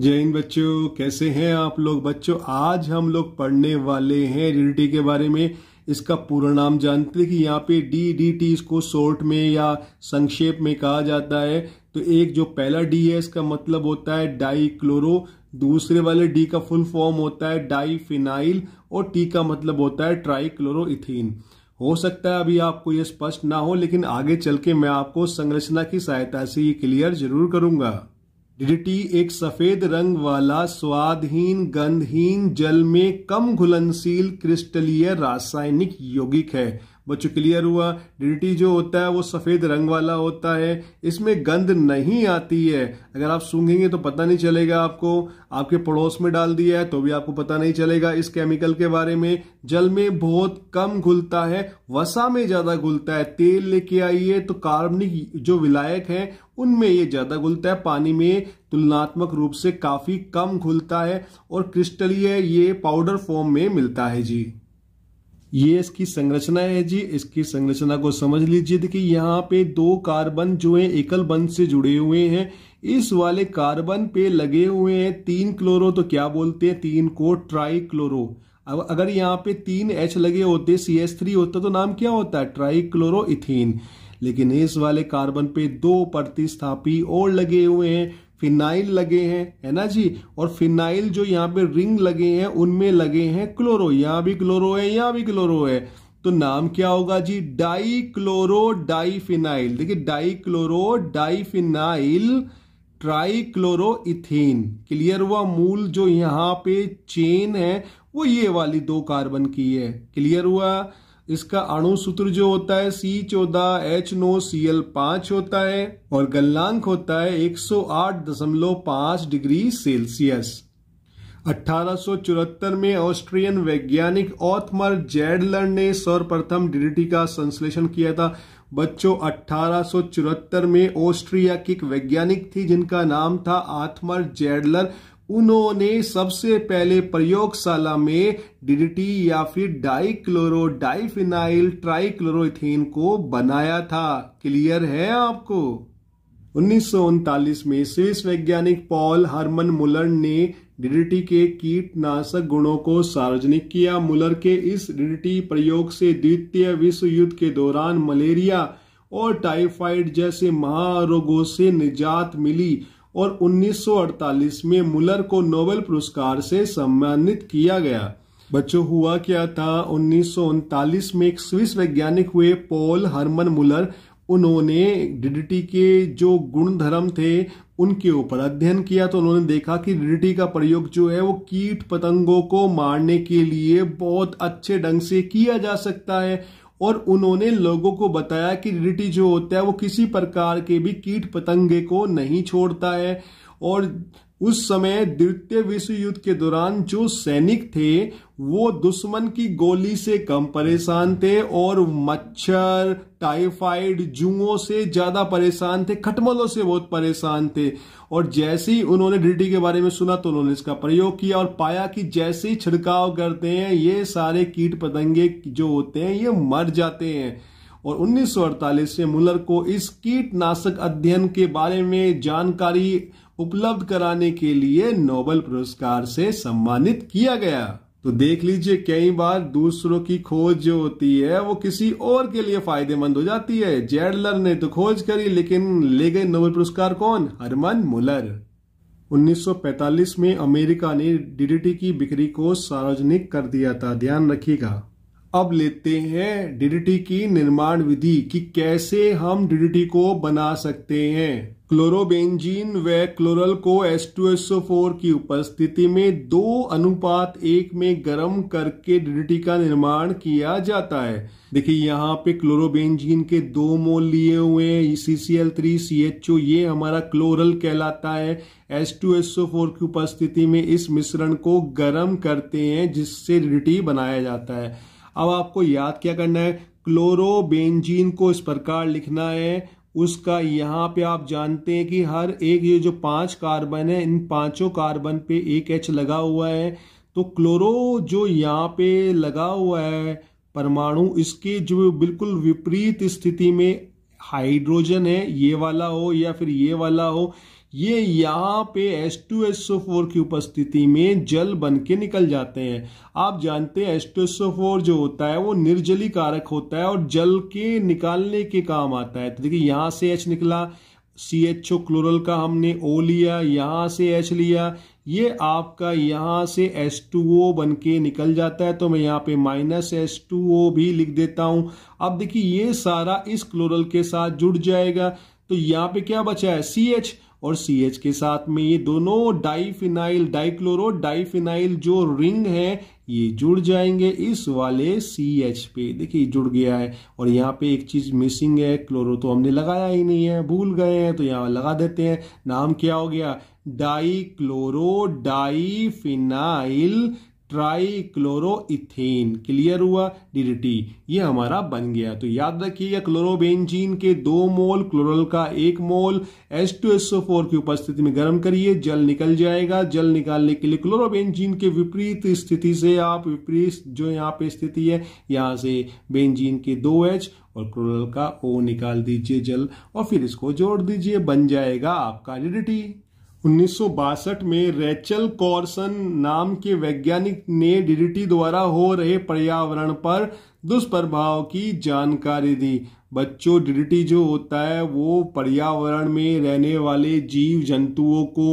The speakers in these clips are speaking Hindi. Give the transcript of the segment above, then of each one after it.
जय हिंद बच्चों कैसे हैं आप लोग बच्चों आज हम लोग पढ़ने वाले हैं डीडीटी के बारे में इसका पूरा नाम जानते हैं कि यहाँ पे डी डी टी इसको शॉर्ट में या संक्षेप में कहा जाता है तो एक जो पहला डी है इसका मतलब होता है डाई क्लोरो दूसरे वाले डी का फुल फॉर्म होता है डाई फिनाइल और टी का मतलब होता है ट्राई क्लोरो इथीन हो सकता है अभी आपको ये स्पष्ट ना हो लेकिन आगे चल के मैं आपको संरचना की सहायता से ये क्लियर जरूर करूंगा डीडीटी एक सफेद रंग वाला स्वादहीन गंधहीन जल में कम घुलनशील क्रिस्टलीय रासायनिक यौगिक है बच्चों क्लियर हुआ डीडीटी जो होता है वो सफ़ेद रंग वाला होता है इसमें गंध नहीं आती है अगर आप सूंघेंगे तो पता नहीं चलेगा आपको आपके पड़ोस में डाल दिया है तो भी आपको पता नहीं चलेगा इस केमिकल के बारे में जल में बहुत कम घुलता है वसा में ज़्यादा घुलता है तेल लेके आइए तो कार्बनिक जो विलायक है उनमें ये ज़्यादा घुलता है पानी में तुलनात्मक रूप से काफ़ी कम घुलता है और क्रिस्टलीय ये पाउडर फॉर्म में मिलता है जी ये इसकी संरचना है जी इसकी संरचना को समझ लीजिए देखिए यहाँ पे दो कार्बन जो है एकल बंध से जुड़े हुए हैं इस वाले कार्बन पे लगे हुए हैं तीन क्लोरो तो क्या बोलते हैं तीन को ट्राई क्लोरो अब अगर यहाँ पे तीन एच लगे होते सी एस थ्री होता तो नाम क्या होता है ट्राई क्लोरो इथीन लेकिन इस वाले कार्बन पे दो प्रतिस्थापी और लगे हुए हैं फिनाइल लगे हैं है ना जी और फिनाइल जो यहाँ पे रिंग लगे हैं उनमें लगे हैं क्लोरो यहाँ भी क्लोरो है यहाँ भी क्लोरो है तो नाम क्या होगा जी डाई क्लोरो डाईफिनाइल देखिए dichloro diphenyl trichloro ethane clear हुआ मूल जो यहाँ पे चेन है वो ये वाली दो कार्बन की है क्लियर हुआ इसका अणु सूत्र जो होता है सी चौदह एच नो सी एल पांच होता है और गलनांक होता है 108.5 डिग्री सेल्सियस 1874 में ऑस्ट्रियन वैज्ञानिक ऑथमर जेडलर ने सर्वप्रथम डीडीटी का संश्लेषण किया था बच्चों अठारह में ऑस्ट्रिया की एक वैज्ञानिक थी जिनका नाम था आथमर जेडलर उन्होंने सबसे पहले प्रयोगशाला में डीडीटी या फिर डाइक्लोरो डाइफिनाइल ट्राइक्लोरोथीन को बनाया था क्लियर है आपको उन्नीस में स्विस वैज्ञानिक पॉल हरमन मुलर ने डीडीटी के कीटनाशक गुणों को सार्वजनिक किया मुलर के इस डीडीटी प्रयोग से द्वितीय विश्व युद्ध के दौरान मलेरिया और टाइफाइड जैसे महारोगों से निजात मिली और 1948 में मुलर को नोबेल पुरस्कार से सम्मानित किया गया बच्चों हुआ क्या था उन्नीस में एक स्विस वैज्ञानिक हुए पॉल हरमन मुलर उन्होंने डीडीटी के जो गुण धर्म थे उनके ऊपर अध्ययन किया तो उन्होंने देखा कि डीडीटी का प्रयोग जो है वो कीट पतंगों को मारने के लिए बहुत अच्छे ढंग से किया जा सकता है और उन्होंने लोगों को बताया कि रिटी जो होता है वो किसी प्रकार के भी कीट पतंगे को नहीं छोड़ता है और उस समय द्वितीय विश्व युद्ध के दौरान जो सैनिक थे वो दुश्मन की गोली से कम परेशान थे और मच्छर टाइफाइड जुओं से ज्यादा परेशान थे खटमलों से बहुत परेशान थे और जैसे ही उन्होंने डिटी के बारे में सुना तो उन्होंने इसका प्रयोग किया और पाया कि जैसे ही छिड़काव करते हैं ये सारे कीट पतंगे जो होते हैं ये मर जाते हैं और 1948 से मुलर को इस कीटनाशक अध्ययन के बारे में जानकारी उपलब्ध कराने के लिए नोबेल पुरस्कार से सम्मानित किया गया तो देख लीजिए कई बार दूसरों की खोज जो होती है वो किसी और के लिए फायदेमंद हो जाती है जेडलर ने तो खोज करी लेकिन ले गए नोबेल पुरस्कार कौन हरमन मुलर 1945 में अमेरिका ने डीडीटी की बिक्री को सार्वजनिक कर दिया था ध्यान रखिएगा अब लेते हैं डीडीटी की निर्माण विधि कि कैसे हम डीडीटी को बना सकते हैं क्लोरोबेंजीन व क्लोरल को H2SO4 की उपस्थिति में दो अनुपात एक में गर्म करके डीडीटी का निर्माण किया जाता है देखिए यहाँ पे क्लोरोबेंजीन के दो मोल लिए हुए एच ओ e ये हमारा क्लोरल कहलाता है H2SO4 की उपस्थिति में इस मिश्रण को गर्म करते हैं जिससे डीडीटी बनाया जाता है अब आपको याद क्या करना है क्लोरोबेंजीन को इस प्रकार लिखना है उसका यहाँ पे आप जानते हैं कि हर एक ये जो पांच कार्बन है इन पांचों कार्बन पे एक एच लगा हुआ है तो क्लोरो जो यहाँ पे लगा हुआ है परमाणु इसके जो बिल्कुल विपरीत स्थिति में हाइड्रोजन है ये वाला हो या फिर ये वाला हो ये यहाँ पे एस टू फोर की उपस्थिति में जल बन के निकल जाते हैं आप जानते हैं एस टू फोर जो होता है वो निर्जली कारक होता है और जल के निकालने के काम आता है तो देखिए यहाँ से एच निकला सी एच ओ क्लोरल का हमने ओ लिया यहाँ से एच लिया ये आपका यहाँ से एस टू ओ बन के निकल जाता है तो मैं यहाँ पे माइनस एस टू ओ भी लिख देता हूँ अब देखिए ये सारा इस क्लोरल के साथ जुड़ जाएगा तो यहाँ पे क्या बचा है सी एच और सी एच के साथ में ये दोनों डाइफिनाइल डाइक्लोरो डाइफिनाइल जो रिंग है ये जुड़ जाएंगे इस वाले सी एच पे देखिए जुड़ गया है और यहाँ पे एक चीज मिसिंग है क्लोरो तो हमने लगाया ही नहीं है भूल गए हैं तो यहाँ लगा देते हैं नाम क्या हो गया डाइक्लोरो डाइफिनाइल ट्राईक्लोरोइथेन क्लियर हुआ डीडीटी ये हमारा बन गया तो याद रखिएगा क्लोरोबेंजीन के दो मोल क्लोरल का एक मोल टू फोर की उपस्थिति में गर्म करिए जल निकल जाएगा जल निकालने के लिए क्लोरोबेंजीन के विपरीत स्थिति से आप विपरीत जो यहाँ पे स्थिति है यहाँ से बेंजीन के दो एच और क्लोरल का ओ निकाल दीजिए जल और फिर इसको जोड़ दीजिए बन जाएगा आपका एडिडिटी उन्नीस में रेचल कॉर्सन नाम के वैज्ञानिक ने डीडीटी द्वारा हो रहे पर्यावरण पर दुष्प्रभाव की जानकारी दी बच्चों डीडीटी जो होता है वो पर्यावरण में रहने वाले जीव जंतुओं को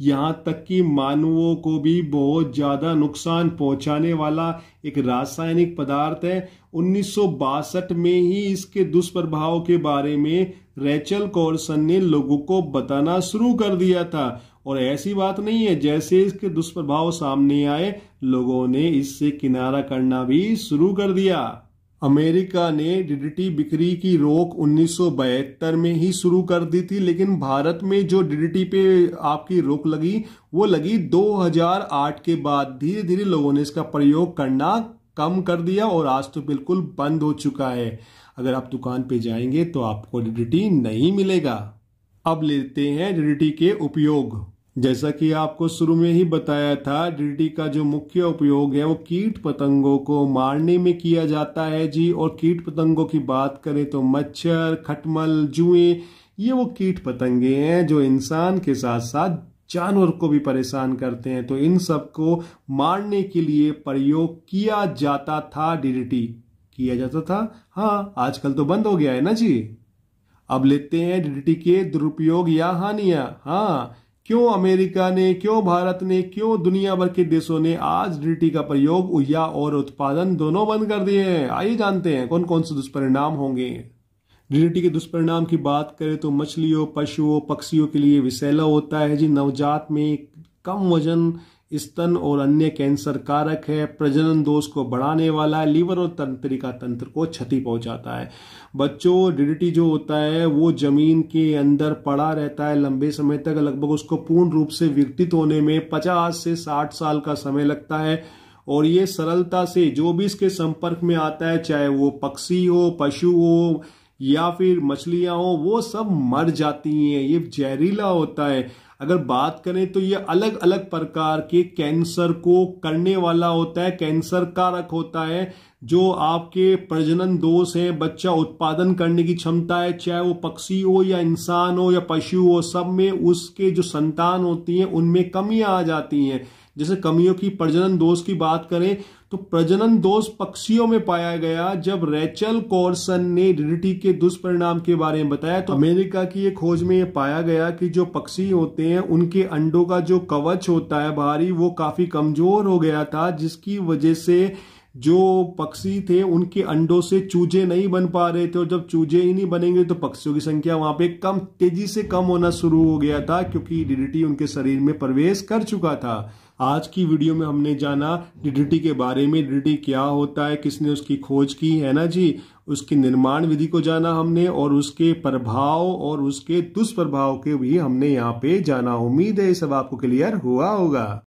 यहाँ तक कि मानवों को भी बहुत ज़्यादा नुकसान पहुंचाने वाला एक रासायनिक पदार्थ है उन्नीस में ही इसके दुष्प्रभाव के बारे में रेचल कॉर्सन ने लोगों को बताना शुरू कर दिया था और ऐसी बात नहीं है जैसे इसके दुष्प्रभाव सामने आए लोगों ने इससे किनारा करना भी शुरू कर दिया अमेरिका ने डीडीटी बिक्री की रोक 1972 में ही शुरू कर दी थी लेकिन भारत में जो डीडीटी पे आपकी रोक लगी वो लगी 2008 के बाद धीरे धीरे लोगों ने इसका प्रयोग करना कम कर दिया और आज तो बिल्कुल बंद हो चुका है अगर आप दुकान पे जाएंगे तो आपको डिडिटी नहीं मिलेगा अब लेते हैं डिडिटी के उपयोग जैसा कि आपको शुरू में ही बताया था डिडिटी का जो मुख्य उपयोग है वो कीट पतंगों को मारने में किया जाता है जी और कीट पतंगों की बात करें तो मच्छर खटमल जुए ये वो कीट पतंगे हैं जो इंसान के साथ साथ जानवर को भी परेशान करते हैं तो इन सब को मारने के लिए प्रयोग किया जाता था डीडीटी किया जाता था हाँ आजकल तो बंद हो गया है ना जी अब लेते हैं डीडीटी के दुरुपयोग या हानियां हाँ क्यों अमेरिका ने क्यों भारत ने क्यों दुनिया भर के देशों ने आज डीडीटी का प्रयोग या और उत्पादन दोनों बंद कर दिए हैं आइए जानते हैं कौन कौन से दुष्परिणाम होंगे डीडीटी के दुष्परिणाम की बात करें तो मछलियों पशुओं पक्षियों के लिए विषैला होता है जी नवजात में कम वजन स्तन और अन्य कैंसर कारक है प्रजनन दोष को बढ़ाने वाला है लीवर और तंत्रिका तंत्र को क्षति पहुंचाता है बच्चों डीडीटी जो होता है वो जमीन के अंदर पड़ा रहता है लंबे समय तक लगभग उसको पूर्ण रूप से विकटित होने में 50 से 60 साल का समय लगता है और ये सरलता से जो भी इसके संपर्क में आता है चाहे वो पक्षी हो पशु हो या फिर मछलियां हो वो सब मर जाती हैं ये जहरीला होता है अगर बात करें तो ये अलग अलग प्रकार के कैंसर को करने वाला होता है कैंसर कारक होता है जो आपके प्रजनन दोष है बच्चा उत्पादन करने की क्षमता है चाहे वो पक्षी हो या इंसान हो या पशु हो सब में उसके जो संतान होती है उनमें कमियां आ जाती हैं जैसे कमियों की प्रजनन दोष की बात करें तो प्रजनन दोष पक्षियों में पाया गया जब रेचल कॉर्सन ने रिडिटी के दुष्परिणाम के बारे में बताया तो अमेरिका की एक खोज में यह पाया गया कि जो पक्षी होते हैं उनके अंडों का जो कवच होता है बाहरी वो काफी कमजोर हो गया था जिसकी वजह से जो पक्षी थे उनके अंडों से चूजे नहीं बन पा रहे थे और जब चूजे ही नहीं बनेंगे तो पक्षियों की संख्या वहां पे कम तेजी से कम होना शुरू हो गया था क्योंकि डिडिटी उनके शरीर में प्रवेश कर चुका था आज की वीडियो में हमने जाना डिडिटी के बारे में डिडिटी क्या होता है किसने उसकी खोज की है ना जी उसकी निर्माण विधि को जाना हमने और उसके प्रभाव और उसके दुष्प्रभाव के भी हमने यहाँ पे जाना उम्मीद है ये सब आपको क्लियर हुआ होगा